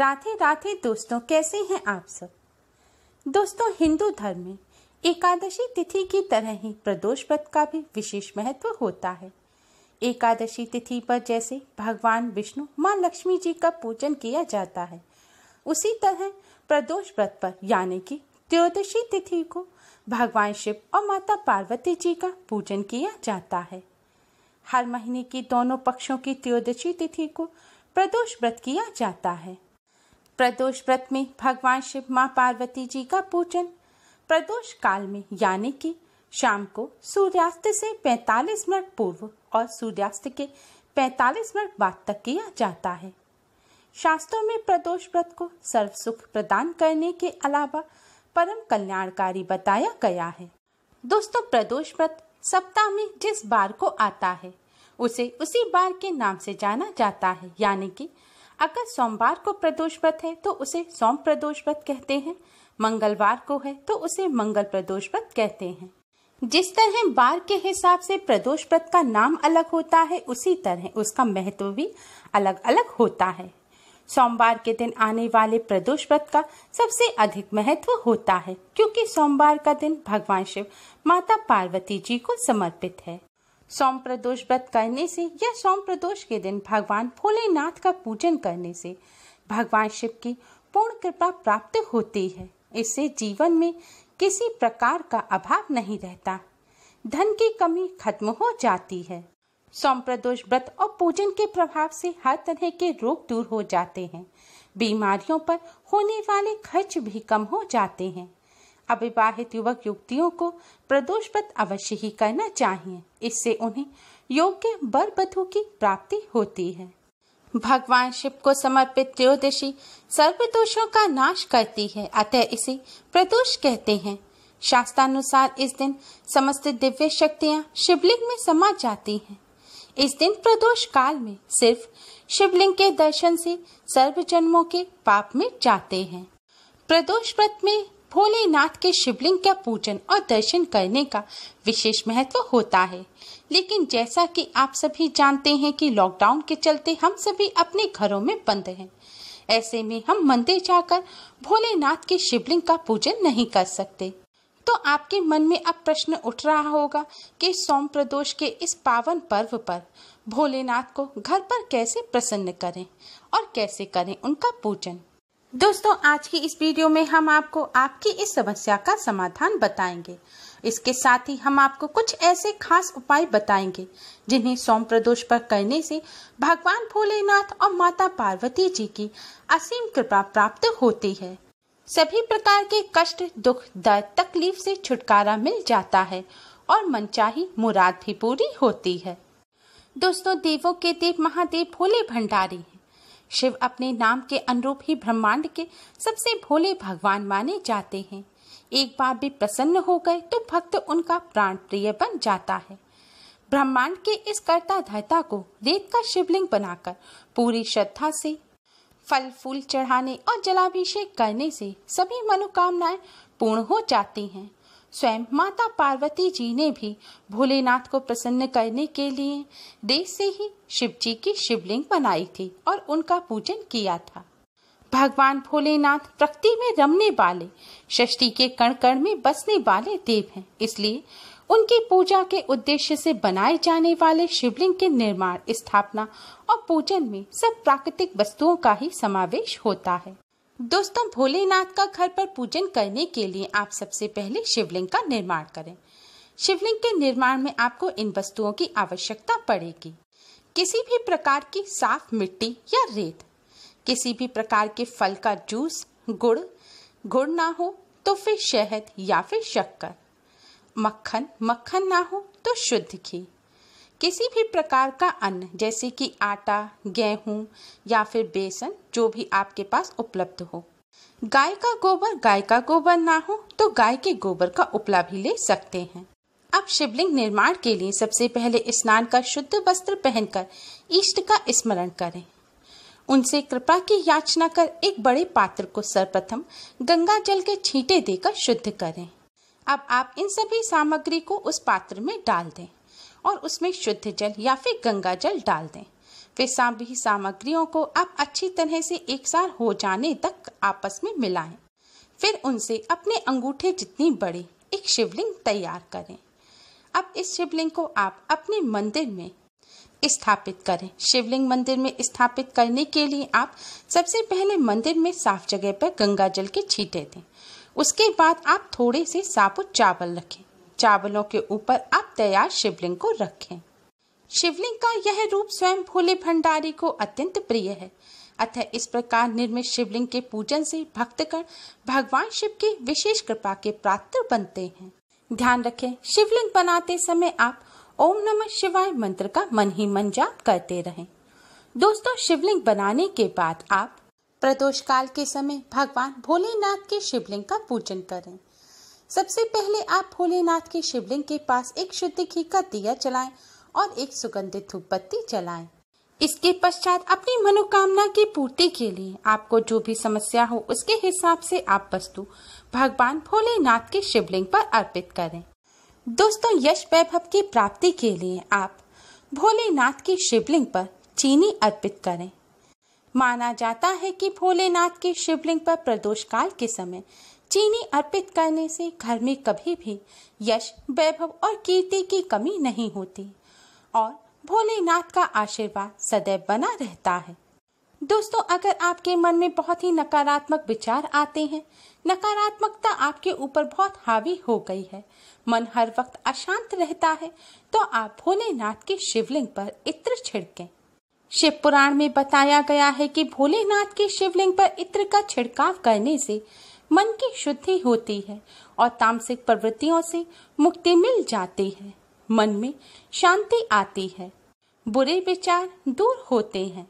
राधे राधे दोस्तों कैसे हैं आप सब दोस्तों हिंदू धर्म में एकादशी तिथि की तरह ही प्रदोष व्रत का भी विशेष महत्व होता है एकादशी तिथि पर जैसे भगवान विष्णु माँ लक्ष्मी जी का पूजन किया जाता है उसी तरह प्रदोष व्रत पर यानी कि त्रयोदशी तिथि को भगवान शिव और माता पार्वती जी का पूजन किया जाता है हर महीने की दोनों पक्षों की त्रयोदशी तिथि को प्रदोष व्रत किया जाता है प्रदोष व्रत में भगवान शिव माँ पार्वती जी का पूजन प्रदोष काल में यानी कि शाम को सूर्यास्त से 45 मिनट पूर्व और सूर्यास्त के 45 मिनट बाद तक किया जाता है शास्त्रों में प्रदोष व्रत को सर्व सुख प्रदान करने के अलावा परम कल्याणकारी बताया गया है दोस्तों प्रदोष व्रत सप्ताह में जिस बार को आता है उसे उसी बार के नाम से जाना जाता है यानी कि अगर सोमवार को प्रदोष व्रत है तो उसे सोम प्रदोष व्रत कहते हैं मंगलवार को है तो उसे मंगल प्रदोष व्रत कहते हैं जिस तरह बार के हिसाब से प्रदोष व्रत का नाम अलग होता है उसी तरह उसका महत्व भी अलग अलग होता है सोमवार के दिन आने वाले प्रदोष व्रत का सबसे अधिक महत्व होता है क्योंकि सोमवार का दिन भगवान शिव माता पार्वती जी को समर्पित है सोम प्रदोष व्रत करने से या सोम प्रदोष के दिन भगवान भोलेनाथ का पूजन करने से भगवान शिव की पूर्ण कृपा प्राप्त होती है इससे जीवन में किसी प्रकार का अभाव नहीं रहता धन की कमी खत्म हो जाती है सोम प्रदोष व्रत और पूजन के प्रभाव से हर तरह के रोग दूर हो जाते हैं बीमारियों पर होने वाले खर्च भी कम हो जाते हैं अविवाहित युवक युवतियों को प्रदोष पत्र अवश्य ही करना चाहिए इससे उन्हें योग्य बर बधु की प्राप्ति होती है भगवान शिव को समर्पित त्रयोदशी सर्व दोषों का नाश करती है अतः इसे प्रदोष कहते हैं शास्त्रानुसार इस दिन समस्त दिव्य शक्तियाँ शिवलिंग में समा जाती हैं इस दिन प्रदोष काल में सिर्फ शिवलिंग के दर्शन से सर्व जन्मों के पाप में जाते हैं प्रदोष व्रत में भोलेनाथ के शिवलिंग का पूजन और दर्शन करने का विशेष महत्व होता है लेकिन जैसा कि आप सभी जानते हैं कि लॉकडाउन के चलते हम सभी अपने घरों में बंद हैं ऐसे में हम मंदिर जाकर भोलेनाथ के शिवलिंग का पूजन नहीं कर सकते तो आपके मन में अब प्रश्न उठ रहा होगा कि सोम प्रदोष के इस पावन पर्व पर भोलेनाथ को घर पर कैसे प्रसन्न करें और कैसे करें उनका पूजन दोस्तों आज की इस वीडियो में हम आपको आपकी इस समस्या का समाधान बताएंगे इसके साथ ही हम आपको कुछ ऐसे खास उपाय बताएंगे जिन्हें सोम प्रदोष पर करने से भगवान भोलेनाथ और माता पार्वती जी की असीम कृपा प्राप्त होती है सभी प्रकार के कष्ट दुख दर्द तकलीफ से छुटकारा मिल जाता है और मनचाही मुराद भी पूरी होती है दोस्तों देवों के देव महादेव भोले भंडारी शिव अपने नाम के अनुरूप ही ब्रह्मांड के सबसे भोले भगवान माने जाते हैं एक बार भी प्रसन्न हो गए तो भक्त उनका प्राण प्रिय बन जाता है ब्रह्मांड के इस कर्ता धर्ता को रेत का शिवलिंग बनाकर पूरी श्रद्धा से फल फूल चढ़ाने और जलाभिषेक करने से सभी मनोकामनाएं पूर्ण हो जाती हैं स्वयं माता पार्वती जी ने भी भोलेनाथ को प्रसन्न करने के लिए देश से ही शिव जी की शिवलिंग बनाई थी और उनका पूजन किया था भगवान भोलेनाथ प्रकृति में रमने वाले षष्टी के कण कण में बसने वाले देव हैं इसलिए उनकी पूजा के उद्देश्य से बनाए जाने वाले शिवलिंग के निर्माण स्थापना और पूजन में सब प्राकृतिक वस्तुओं का ही समावेश होता है दोस्तों भोलेनाथ का घर पर पूजन करने के लिए आप सबसे पहले शिवलिंग का निर्माण करें शिवलिंग के निर्माण में आपको इन वस्तुओं की आवश्यकता पड़ेगी किसी भी प्रकार की साफ मिट्टी या रेत किसी भी प्रकार के फल का जूस गुड़ गुड़ ना हो तो फिर शहद या फिर शक्कर मक्खन मक्खन ना हो तो शुद्ध घी किसी भी प्रकार का अन्न जैसे कि आटा गेहूं या फिर बेसन जो भी आपके पास उपलब्ध हो गाय का गोबर गाय का गोबर ना हो तो गाय के गोबर का उपला भी ले सकते हैं अब शिवलिंग निर्माण के लिए सबसे पहले स्नान का शुद्ध वस्त्र पहनकर इष्ट का स्मरण करें उनसे कृपा की याचना कर एक बड़े पात्र को सर्वप्रथम गंगा जल के छींटे देकर शुद्ध करें अब आप इन सभी सामग्री को उस पात्र में डाल दें और उसमें शुद्ध जल या फिर गंगा जल डाल दें फिर सभी सामग्रियों को आप अच्छी तरह से एक साथ हो जाने तक आपस में मिलाएं। फिर उनसे अपने अंगूठे जितनी बड़ी एक शिवलिंग तैयार करें अब इस शिवलिंग को आप अपने मंदिर में स्थापित करें शिवलिंग मंदिर में स्थापित करने के लिए आप सबसे पहले मंदिर में साफ जगह पर गंगा जल के छीटे दें उसके बाद आप थोड़े से साबुत चावल रखें चावलों के ऊपर अब तैयार शिवलिंग को रखें शिवलिंग का यह रूप स्वयं भोले भंडारी को अत्यंत प्रिय है अतः इस प्रकार निर्मित शिवलिंग के पूजन से भक्तगण भगवान शिव की विशेष कृपा के पात्र बनते हैं ध्यान रखें शिवलिंग बनाते समय आप ओम नमः शिवाय मंत्र का मन ही मन जाप करते रहें दोस्तों शिवलिंग बनाने के बाद आप प्रदोष काल के समय भगवान भोलेनाथ के शिवलिंग का पूजन करें सबसे पहले आप भोलेनाथ के शिवलिंग के पास एक शुद्ध घी का दिया चलाएं और एक सुगंधित धूप बत्ती चलाए इसके पश्चात अपनी मनोकामना की पूर्ति के लिए आपको जो भी समस्या हो उसके हिसाब से आप वस्तु भगवान भोलेनाथ के शिवलिंग पर अर्पित करें दोस्तों यश वैभव की प्राप्ति के लिए आप भोलेनाथ के शिवलिंग पर चीनी अर्पित करें माना जाता है कि भोलेनाथ के शिवलिंग पर प्रदोष काल के समय चीनी अर्पित करने से घर में कभी भी यश वैभव और कीर्ति की कमी नहीं होती और भोलेनाथ का आशीर्वाद सदैव बना रहता है दोस्तों अगर आपके मन में बहुत ही नकारात्मक विचार आते हैं नकारात्मकता आपके ऊपर बहुत हावी हो गई है मन हर वक्त अशांत रहता है तो आप भोलेनाथ के शिवलिंग पर इत्र छिड़कें शिव पुराण में बताया गया है कि भोलेनाथ के शिवलिंग पर इत्र का छिड़काव करने से मन की शुद्धि होती है और तामसिक प्रवृत्तियों से मुक्ति मिल जाती है मन में शांति आती है बुरे विचार दूर होते हैं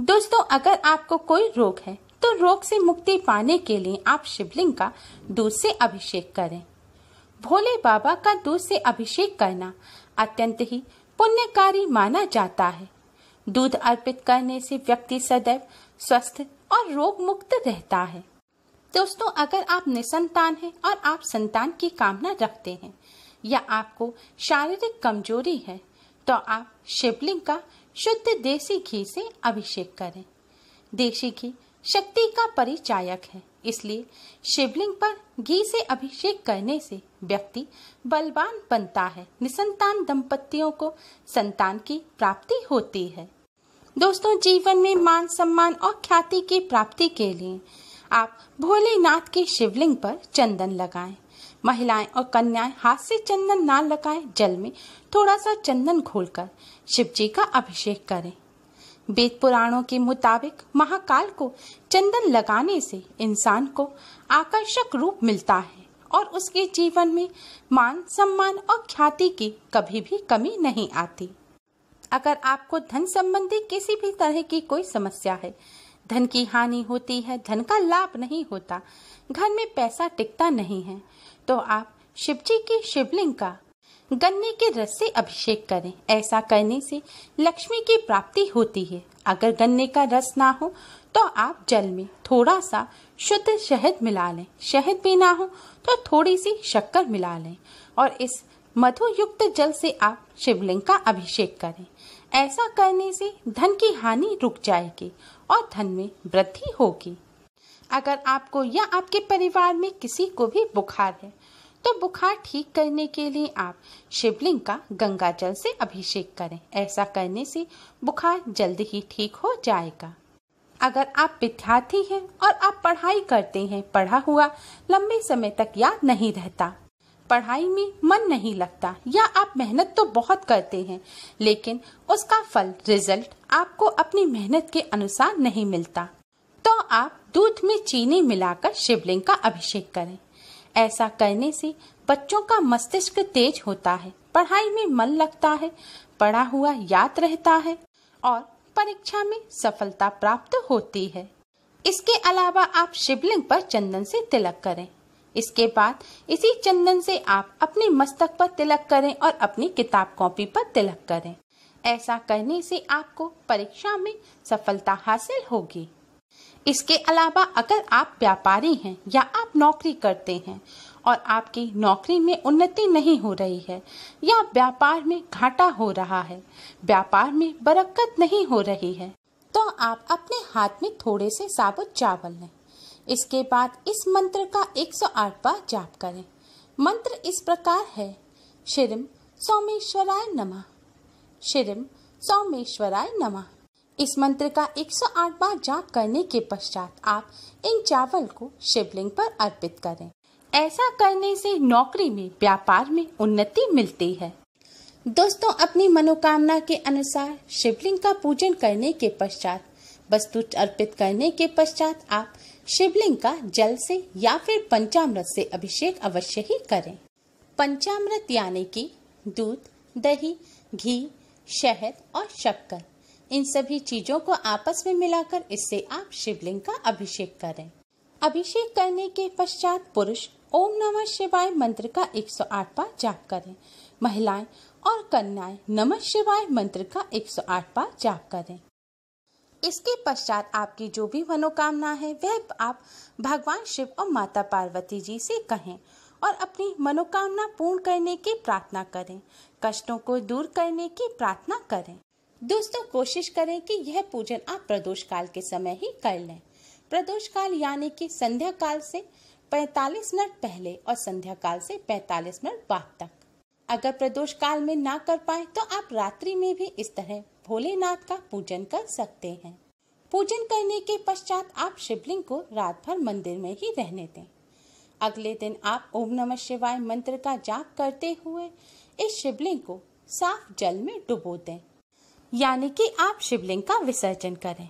दोस्तों अगर आपको कोई रोग है तो रोग से मुक्ति पाने के लिए आप शिवलिंग का दूध से अभिषेक करें भोले बाबा का दूध से अभिषेक करना अत्यंत ही पुण्यकारी माना जाता है दूध अर्पित करने से व्यक्ति सदैव स्वस्थ और रोग मुक्त रहता है दोस्तों अगर आप निसंतान हैं और आप संतान की कामना रखते हैं या आपको शारीरिक कमजोरी है तो आप शिवलिंग का शुद्ध देसी घी से अभिषेक करें देसी घी शक्ति का परिचायक है इसलिए शिवलिंग पर घी से अभिषेक करने से व्यक्ति बलवान बनता है निसंतान दंपतियों को संतान की प्राप्ति होती है दोस्तों जीवन में मान सम्मान और ख्याति की प्राप्ति के लिए आप भोलेनाथ के शिवलिंग पर चंदन लगाएं महिलाएं और कन्याएं हाथ से चंदन ना लगाएं जल में थोड़ा सा चंदन घोलकर शिव जी का अभिषेक करें वेद पुराणों के मुताबिक महाकाल को चंदन लगाने से इंसान को आकर्षक रूप मिलता है और उसके जीवन में मान सम्मान और ख्याति की कभी भी कमी नहीं आती अगर आपको धन संबंधी किसी भी तरह की कोई समस्या है धन की हानि होती है धन का लाभ नहीं होता घर में पैसा टिकता नहीं है तो आप शिवजी की शिवलिंग का गन्ने के रस से अभिषेक करें ऐसा करने से लक्ष्मी की प्राप्ति होती है अगर गन्ने का रस ना हो तो आप जल में थोड़ा सा शुद्ध शहद मिला लें शहद भी ना हो तो थोड़ी सी शक्कर मिला लें और इस मधुयुक्त जल से आप शिवलिंग का अभिषेक करें ऐसा करने से धन की हानि रुक जाएगी और धन में वृद्धि होगी अगर आपको या आपके परिवार में किसी को भी बुखार है तो बुखार ठीक करने के लिए आप शिवलिंग का गंगा जल से अभिषेक करें ऐसा करने से बुखार जल्द ही ठीक हो जाएगा अगर आप विद्यार्थी हैं और आप पढ़ाई करते हैं पढ़ा हुआ लंबे समय तक याद नहीं रहता पढ़ाई में मन नहीं लगता या आप मेहनत तो बहुत करते हैं लेकिन उसका फल रिजल्ट आपको अपनी मेहनत के अनुसार नहीं मिलता तो आप दूध में चीनी मिलाकर शिवलिंग का अभिषेक करें ऐसा करने से बच्चों का मस्तिष्क तेज होता है पढ़ाई में मन लगता है पढ़ा हुआ याद रहता है और परीक्षा में सफलता प्राप्त होती है इसके अलावा आप शिवलिंग पर चंदन से तिलक करें इसके बाद इसी चंदन से आप अपने मस्तक पर तिलक करें और अपनी किताब कॉपी पर तिलक करें ऐसा करने से आपको परीक्षा में सफलता हासिल होगी इसके अलावा अगर आप व्यापारी हैं या आप नौकरी करते हैं और आपकी नौकरी में उन्नति नहीं हो रही है या व्यापार में घाटा हो रहा है व्यापार में बरकत नहीं हो रही है तो आप अपने हाथ में थोड़े से साबुत चावल लें इसके बाद इस मंत्र का 108 बार जाप करें मंत्र इस प्रकार है श्रीम सोमेश्वराय नमः श्रीम सोमेश्वराय नमः इस मंत्र का 108 बार जाप करने के पश्चात आप इन चावल को शिवलिंग पर अर्पित करें ऐसा करने से नौकरी में व्यापार में उन्नति मिलती है दोस्तों अपनी मनोकामना के अनुसार शिवलिंग का पूजन करने के पश्चात वस्तु अर्पित करने के पश्चात आप शिवलिंग का जल से या फिर पंचामृत से अभिषेक अवश्य ही करें पंचामृत यानी कि दूध दही घी शहद और शक्कर इन सभी चीजों को आपस में मिलाकर इससे आप शिवलिंग का अभिषेक करें अभिषेक करने के पश्चात पुरुष ओम नमः शिवाय मंत्र का 108 बार जाप करें महिलाएं और कन्याएं नमः शिवाय मंत्र का 108 बार जाप करें इसके पश्चात आपकी जो भी मनोकामना है वह आप भगवान शिव और माता पार्वती जी से कहें और अपनी मनोकामना पूर्ण करने की प्रार्थना करें कष्टों को दूर करने की प्रार्थना करें दोस्तों कोशिश करें कि यह पूजन आप प्रदोष काल के समय ही कर लें प्रदोष काल यानी कि संध्या काल से 45 मिनट पहले और संध्या काल से 45 मिनट बाद तक अगर प्रदोष काल में ना कर पाए तो आप रात्रि में भी इस तरह भोलेनाथ का पूजन कर सकते हैं पूजन करने के पश्चात आप शिवलिंग को रात भर मंदिर में ही रहने दें अगले दिन आप ओम नमः शिवाय मंत्र का जाप करते हुए इस शिवलिंग को साफ जल में डुबो दें यानी कि आप शिवलिंग का विसर्जन करें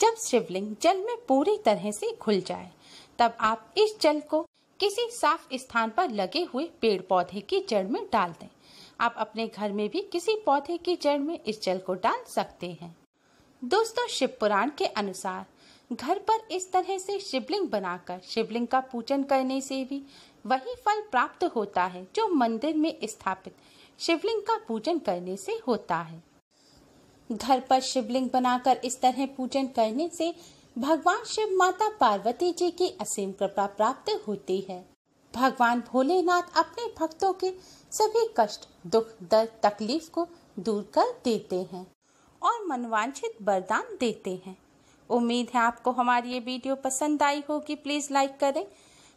जब शिवलिंग जल में पूरी तरह से घुल जाए तब आप इस जल को किसी साफ स्थान पर लगे हुए पेड़ पौधे की जड़ में डाल दें आप अपने घर में भी किसी पौधे की जड़ में इस जल को डाल सकते हैं दोस्तों शिव पुराण के अनुसार घर पर इस तरह से शिवलिंग बनाकर शिवलिंग का पूजन करने से भी वही फल प्राप्त होता है जो मंदिर में स्थापित शिवलिंग का पूजन करने से होता है घर पर शिवलिंग बनाकर इस तरह पूजन करने से भगवान शिव माता पार्वती जी की असीम कृपा प्राप्त होती है भगवान भोलेनाथ अपने भक्तों के सभी कष्ट दुख दर्द तकलीफ को दूर कर देते हैं और मनवांछित वरदान देते हैं उम्मीद है आपको हमारी ये वीडियो पसंद आई होगी प्लीज़ लाइक करें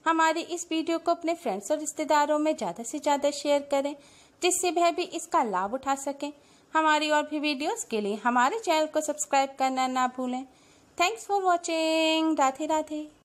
हमारे इस वीडियो को अपने फ्रेंड्स और रिश्तेदारों में ज़्यादा से ज़्यादा शेयर करें जिससे वह भी इसका लाभ उठा सके हमारी और भी वीडियोस के लिए हमारे चैनल को सब्सक्राइब करना ना भूलें thanks for watching Radhe Radhe